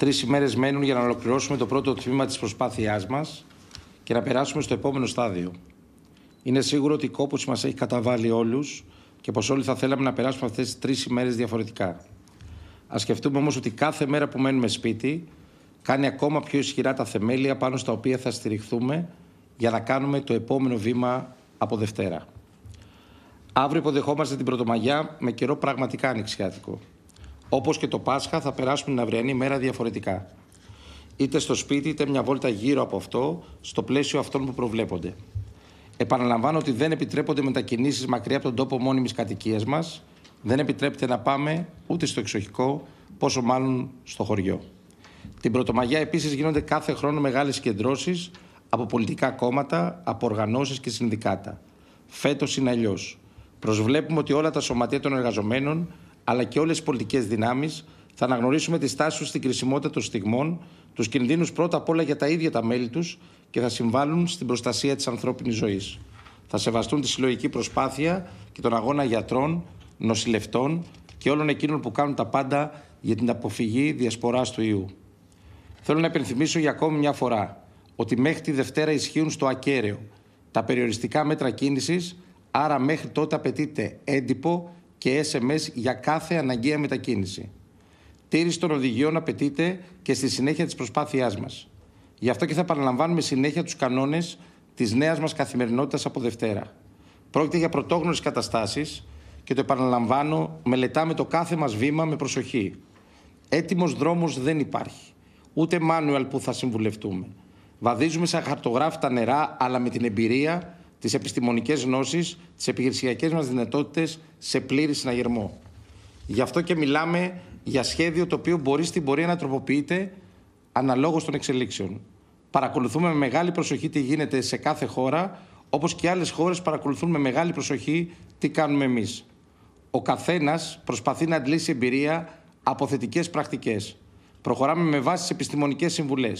Τρεις ημέρες μένουν για να ολοκληρώσουμε το πρώτο τμήμα της προσπάθειάς μας και να περάσουμε στο επόμενο στάδιο. Είναι σίγουρο ότι η κόπο μας έχει καταβάλει όλους και πως όλοι θα θέλαμε να περάσουμε αυτές τις τρεις ημέρες διαφορετικά. Ας σκεφτούμε όμως ότι κάθε μέρα που μένουμε σπίτι κάνει ακόμα πιο ισχυρά τα θεμέλια πάνω στα οποία θα στηριχθούμε για να κάνουμε το επόμενο βήμα από Δευτέρα. Αύριο υποδεχόμαστε την Πρωτομαγιά με καιρό πραγματικά ανοιξιάτικο. Όπως και το Πάσχα θα περάσουμε την αυριανή μέρα διαφορετικά. Είτε στο σπίτι είτε μια βόλτα γύρω από αυτό, στο πλαίσιο αυτών που προβλέπονται. Επαναλαμβάνω ότι δεν επιτρέπονται μετακινήσεις μακριά από τον τόπο μόνιμης κατοικίας μας, δεν επιτρέπεται να πάμε ούτε στο εξοχικό, πόσο μάλλον στο χωριό. Την Πρωτομαγιά επίσης γίνονται κάθε χρόνο μεγάλες συγκεντρώσεις από πολιτικά κόμματα, από οργανώσεις και συνδικάτα. Φέτος είναι αλλιώς. Προσβλέπουμε ότι όλα τα σωματεία των εργαζομένων αλλά και όλες τις πολιτικές δυνάμεις θα αναγνωρίσουμε τη στάση τους στην κρισιμότητα των στιγμών, τους κινδύνους πρώτα απ' όλα για τα ίδια τα μέλη τους και θα συμβάλλουν στην προστασία της ανθρώπινης ζωής. Θα σεβαστούν τη συλλογική προσπάθεια και τον αγώνα γιατρών, νοσηλευτών και όλων εκείνων που κάνουν τα πάντα για την αποφυγή διασποράς του ιού. Θέλω να επενθυμίσω για ακόμη μια φορά ότι μέχρι τη Δευτέρα ισχύουν στο ακέραιο τα περιοριστικά μέτρα κίνησης, άρα μέχρι τότε απαιτείται έντυπο και SMS για κάθε αναγκαία μετακίνηση. Τήρηση των οδηγιών απαιτείται και στη συνέχεια της προσπάθειάς μας. Γι' αυτό και θα παραλαμβάνουμε συνέχεια τους κανόνες της νέας μας καθημερινότητας από Δευτέρα. Πρόκειται για πρωτόγνωρες καταστάσεις και το επαναλαμβάνω, μελετάμε το κάθε μας βήμα με προσοχή. Έτοιμος δρόμος δεν υπάρχει. Ούτε μάνουελ που θα συμβουλευτούμε. Βαδίζουμε σαν χαρτογράφητα νερά, αλλά με την εμπειρία τις επιστημονικές γνώσεις, τις επιχειρησιακές μας δυνατότητες σε πλήρη συναγερμό. Γι' αυτό και μιλάμε για σχέδιο το οποίο μπορεί στην πορεία να τροποποιείται αναλόγως των εξελίξεων. Παρακολουθούμε με μεγάλη προσοχή τι γίνεται σε κάθε χώρα, όπως και άλλες χώρες παρακολουθούν με μεγάλη προσοχή τι κάνουμε εμείς. Ο καθένας προσπαθεί να αντλήσει εμπειρία από θετικές πρακτικές. Προχωράμε με βάση τις επιστημονικές συμβουλές.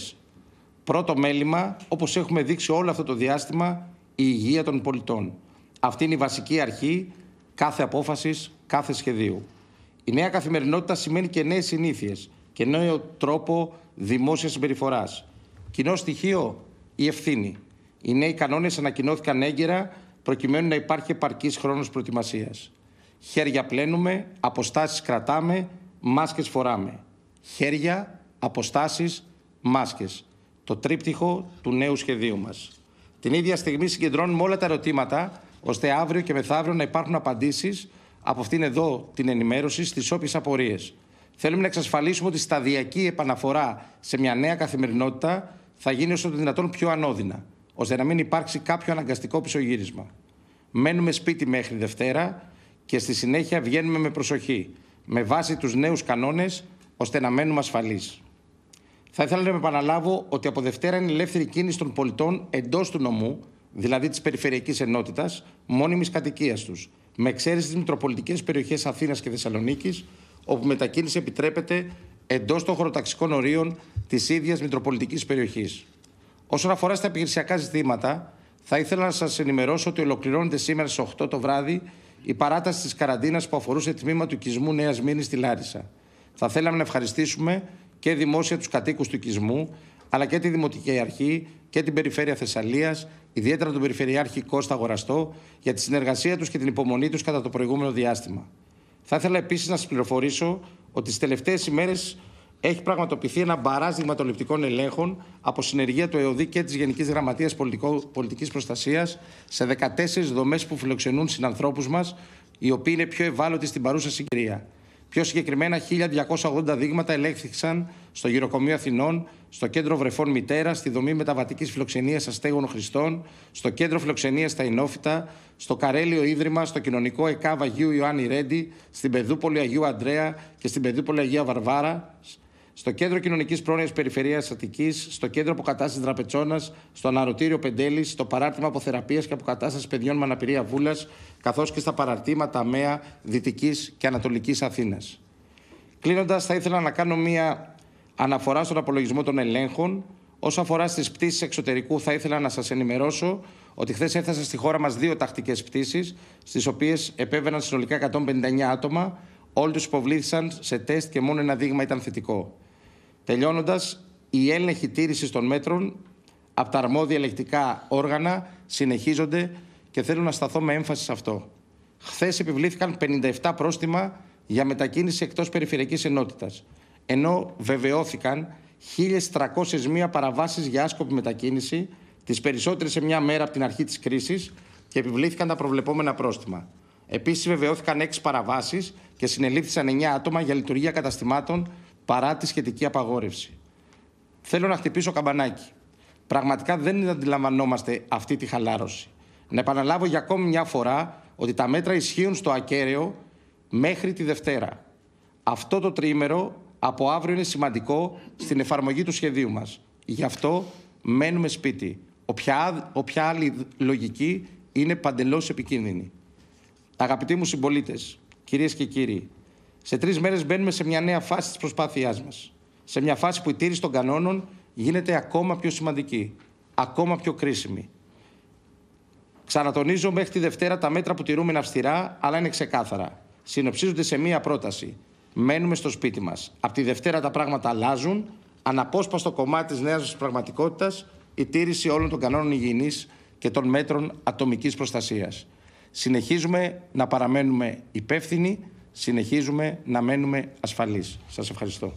Πρώτο μέλημα, όπως έχουμε δείξει όλο αυτό το διάστημα, η υγεία των πολιτών. Αυτή είναι η βασική αρχή κάθε απόφασης, κάθε σχεδίου. Η νέα καθημερινότητα σημαίνει και νέες συνήθειες και νέο τρόπο δημόσιας συμπεριφοράς. Κοινό στοιχείο, η ευθύνη. Οι νέοι κανόνες ανακοινώθηκαν έγκαιρα προκειμένου να υπάρχει επαρκής χρόνος προετοιμασίας. Χέρια πλένουμε, αποστάσεις κρατάμε, μάσκες φοράμε. Χέρια, αποστάσεις μάσκες. Το τρίπτυχο του νέου σχεδίου μας. Την ίδια στιγμή συγκεντρώνουμε όλα τα ερωτήματα, ώστε αύριο και μεθαύριο να υπάρχουν απαντήσεις από αυτήν εδώ την ενημέρωση στις όποιες απορίες. Θέλουμε να εξασφαλίσουμε ότι η σταδιακή επαναφορά σε μια νέα καθημερινότητα θα γίνει όσο το δυνατόν πιο ανώδυνα, ώστε να μην υπάρξει κάποιο αναγκαστικό πισωγύρισμα. Μένουμε σπίτι μέχρι Δευτέρα και στη συνέχεια βγαίνουμε με προσοχή, με βάση τους νέους κανόνες ώστε να μένουμε ασφαλείς. Θα ήθελα να επαναλάβω ότι από Δευτέρα είναι ελεύθερη κίνηση των πολιτών εντός του νομού, δηλαδή της περιφερειακής ενότητας, μόνιμης κατοικίας τους, με εξαίρεση τις μητροπολιτικές περιοχές Αθήνας και Θεσσαλονίκης, όπου μετακίνηση επιτρέπεται εντός των χωροταξικών ορίων της ίδιας μητροπολιτικής περιοχής. Όσον αφορά στα επιχειρησιακά ζητήματα, θα ήθελα να σας ενημερώσω ότι ολοκληρώνεται σήμερα στις 8 το βράδυ η παράταση της καραντίνας που αφορούσε τμήμα του οικισμού Νέας Μήνης στη Λάρισα. Θα θέλαμε να ευχαριστήσουμε και δημόσια τους κατοίκους του οικισμού, αλλά και τη Δημοτική Αρχή και την Περιφέρεια Θεσσαλίας, ιδιαίτερα τον Περιφερειάρχη Κώστα Αγοραστό, για τη συνεργασία τους και την υπομονή τους κατά το προηγούμενο διάστημα. Θα ήθελα επίσης να σας πληροφορήσω ότι τι τελευταίες ημέρες έχει πραγματοποιηθεί ένα μπαράζ δειγματοληπτικών ελέγχων από συνεργεία του ΕΟΔΗ και της Γενικής Γραμματείας Πολιτικής Προστασίας σε 14 δομές που φιλοξενούν συνανθρώπους μας, οι οποίοι είναι πιο ευάλωτοι στην παρούσα συγκυρία. Πιο συγκεκριμένα, 1.280 δείγματα ελέγχθηκαν στο Γυροκομείο Αθηνών, στο Κέντρο Βρεφών Μητέρας, στη Δομή Μεταβατικής Φιλοξενίας Αστέγων Χριστών, στο Κέντρο Φιλοξενίας τα Ινόφυτα, στο Καρέλιο Ίδρυμα, στο Κοινωνικό ΕΚΑΒ Αγίου Ιωάννη Ρέντι, στην Πεδούπολη Αγίου Αντρέα και στην Πεδούπολη Αγία Βαρβάρα, στο Κέντρο Κοινωνικής Πρόνοιας Περιφερεια Αττικής, στο Κέντρο Αποκατάστασης Δραπετσόνα, στο Αναρωτήριο Πεντέλης, στο Παράρτημα Αποθεραπείας και Αποκατάστασης Παιδιών με Αναπηρία Βούλας, καθώς και στα παραρτήματα ΑΜΕΑ Δυτικής και Ανατολικής Αθήνας. Κλείνοντας, θα ήθελα να κάνω μία αναφορά στον απολογισμό των ελέγχων. όσο αφορά στις πτήσεις εξωτερικού, θα ήθελα να σας ενημερώσω ότι χθες έφτασαν στη χώρα μας δύο τακτικές πτήσεις, στις οποίες επέβαιναν συνολικά 159 άτομα. Όλοι τους υποβλήθησαν σε τεστ και μόνο ένα δείγμα ήταν θετικό. Τελειώνοντας, η έλεγχοι τήρησης των μέτρων από τα αρμόδια ελεκτικά όργανα συνεχίζονται και θέλω να σταθώ με έμφαση σε αυτό. Χθες επιβλήθηκαν 57 πρόστιμα για μετακίνηση εκτός περιφερειακής ενότητας, ενώ βεβαιώθηκαν 1.301 παραβάσεις για άσκοπη μετακίνηση, τις περισσότερες σε μια μέρα από την αρχή της κρίσης και επιβλήθηκαν τα προβλεπόμενα πρόστιμα. Επίσης, βεβαιώθηκαν 6 παραβάσεις και συνελήφθησαν 9 άτομα για λειτουργία καταστημάτων παρά τη σχετική απαγόρευση. Θέλω να χτυπήσω καμπανάκι. Πραγματικά δεν αντιλαμβανόμαστε αυτή τη χαλάρωση. Να επαναλάβω για ακόμη μια φορά ότι τα μέτρα ισχύουν στο ακέραιο μέχρι τη Δευτέρα. Αυτό το τρίμερο από αύριο είναι σημαντικό στην εφαρμογή του σχεδίου μας. Γι' αυτό μένουμε σπίτι. Οποια, άλλη λογική είναι παντελώς επικίνδυνη. Αγαπητοί μου συμπολίτες, κυρίες και κύριοι, σε τρεις μέρες μπαίνουμε σε μια νέα φάση της προσπάθειάς μας. Σε μια φάση που η τήρηση των κανόνων γίνεται ακόμα πιο σημαντική, ακόμα πιο κρίσιμη. Ξανατονίζω μέχρι τη Δευτέρα τα μέτρα που τηρούμε είναι αυστηρά, αλλά είναι ξεκάθαρα. Συνοψίζονται σε μία πρόταση. Μένουμε στο σπίτι μας. Από τη Δευτέρα τα πράγματα αλλάζουν. Αναπόσπαστο κομμάτι της νέας πραγματικότητας η τήρηση όλων των κανόνων υγιεινής και των μέτρων ατομικής προστασίας. Συνεχίζουμε να παραμένουμε υπεύθυνοι συνεχίζουμε να μένουμε ασφαλείς. Σας ευχαριστώ.